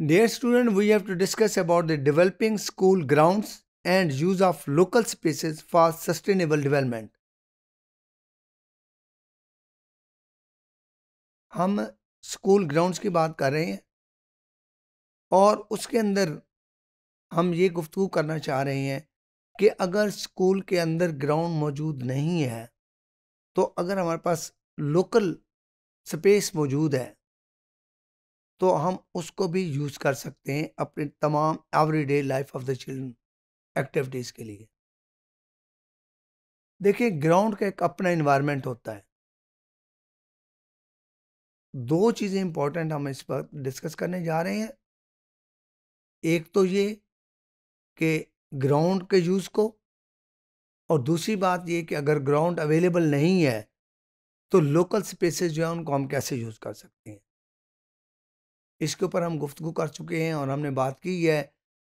Dear student, we have to discuss about the developing school grounds and use of local spaces for sustainable development. हम school grounds की बात कर रहे हैं और उसके अंदर हम ये गुफ्तु करना चाह रहे हैं कि अगर स्कूल के अंदर ग्राउंड मौजूद नहीं है तो अगर हमारे पास लोकल स्पेस मौजूद है तो हम उसको भी यूज़ कर सकते हैं अपने तमाम everyday life of the children activities के लिए देखिए ग्राउंड का एक अपना इन्वायरमेंट होता है दो चीज़ें इंपॉर्टेंट हम इस पर डिस्कस करने जा रहे हैं एक तो ये कि ग्राउंड के यूज़ को और दूसरी बात ये कि अगर ग्राउंड अवेलेबल नहीं है तो लोकल स्पेसेस जो है उनको हम कैसे यूज़ कर सकते हैं इसके ऊपर हम गुफ्तु कर चुके हैं और हमने बात की है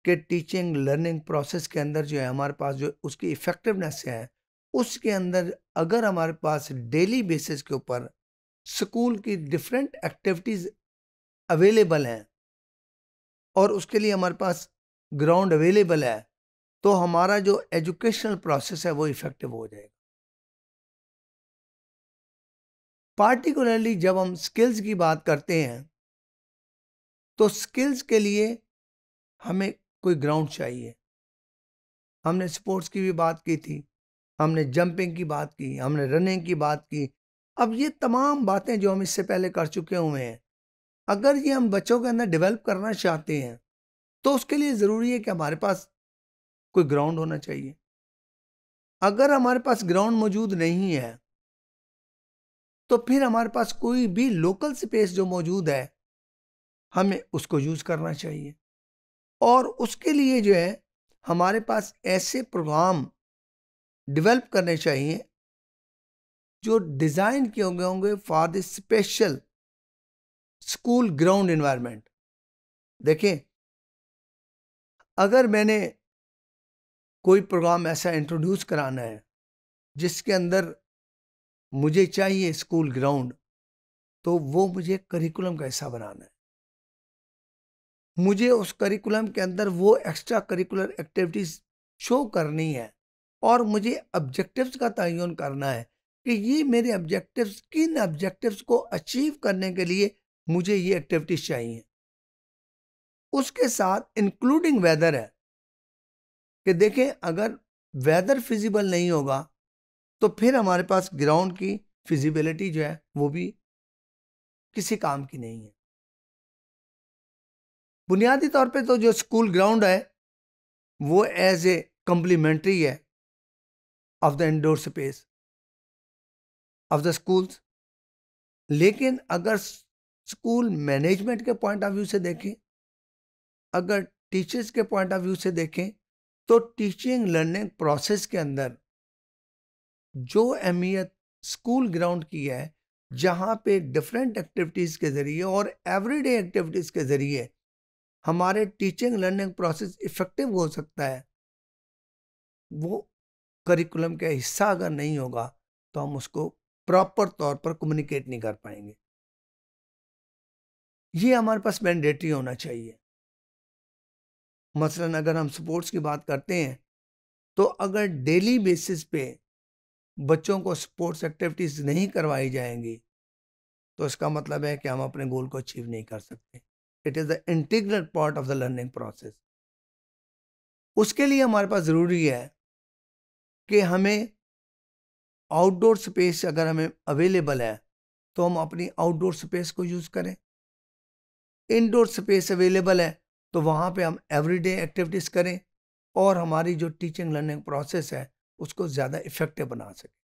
कि टीचिंग लर्निंग प्रोसेस के अंदर जो है हमारे पास जो उसकी इफ़ेक्टिवनेस है उसके अंदर अगर हमारे पास डेली बेसिस के ऊपर स्कूल की डिफरेंट एक्टिविटीज़ अवेलेबल हैं और उसके लिए हमारे पास ग्राउंड अवेलेबल है तो हमारा जो एजुकेशनल प्रोसेस है वो इफ़ेक्टिव हो जाएगा पार्टिकुलरली जब हम स्किल्स की बात करते हैं तो स्किल्स के लिए हमें कोई ग्राउंड चाहिए हमने स्पोर्ट्स की भी बात की थी हमने जंपिंग की बात की हमने रनिंग की बात की अब ये तमाम बातें जो हम इससे पहले कर चुके हुए हैं अगर ये हम बच्चों के अंदर डेवलप करना चाहते हैं तो उसके लिए ज़रूरी है कि हमारे पास कोई ग्राउंड होना चाहिए अगर हमारे पास ग्राउंड मौजूद नहीं है तो फिर हमारे पास कोई भी लोकल स्पेस जो मौजूद है हमें उसको यूज़ करना चाहिए और उसके लिए जो है हमारे पास ऐसे प्रोग्राम डेवलप करने चाहिए जो डिज़ाइन किए गए होंगे for the special school ground environment देखें अगर मैंने कोई प्रोग्राम ऐसा इंट्रोड्यूस कराना है जिसके अंदर मुझे चाहिए स्कूल ग्राउंड तो वो मुझे करिकुलम का हिस्सा बनाना है मुझे उस करिकुलम के अंदर वो एक्स्ट्रा करिकुलर एक्टिविटीज़ शो करनी है और मुझे ऑब्जेक्टिव्स का तयन करना है कि ये मेरे ऑब्जेक्टिव्स किन ऑब्जेक्टिव्स को अचीव करने के लिए मुझे ये एक्टिविटीज़ चाहिए उसके साथ इंक्लूडिंग वेदर है कि देखें अगर वेदर फिजिबल नहीं होगा तो फिर हमारे पास ग्राउंड की फिजिबिलिटी जो है वो भी किसी काम की नहीं है बुनियादी तौर पे तो जो स्कूल ग्राउंड है वो एज ए कम्प्लीमेंट्री है of the indoor space of the schools लेकिन अगर स्कूल मैनेजमेंट के पॉइंट ऑफ व्यू से देखें अगर टीचर्स के पॉइंट ऑफ व्यू से देखें तो टीचिंग लर्निंग प्रोसेस के अंदर जो अहमियत स्कूल ग्राउंड की है जहाँ पे डिफरेंट एक्टिविटीज़ के ज़रिए और एवरीडे एक्टिविटीज़ के ज़रिए हमारे टीचिंग लर्निंग प्रोसेस इफेक्टिव हो सकता है वो करिकुलम का हिस्सा अगर नहीं होगा तो हम उसको प्रॉपर तौर पर कम्युनिकेट नहीं कर पाएंगे ये हमारे पास मैंडेटरी होना चाहिए मसलन अगर हम स्पोर्ट्स की बात करते हैं तो अगर डेली बेसिस पे बच्चों को स्पोर्ट्स एक्टिविटीज़ नहीं करवाई जाएंगी तो इसका मतलब है कि हम अपने गोल को अचीव नहीं कर सकते it is the integral part of the learning process उसके लिए हमारे पास ज़रूरी है कि हमें आउटडोर स्पेस अगर हमें अवेलेबल है तो हम अपनी आउटडोर स्पेस को यूज़ करें इनडोर स्पेस अवेलेबल है तो वहाँ पे हम एवरीडे एक्टिविटीज़ करें और हमारी जो टीचिंग लर्निंग प्रोसेस है उसको ज़्यादा इफ़ेक्टिव बना सकें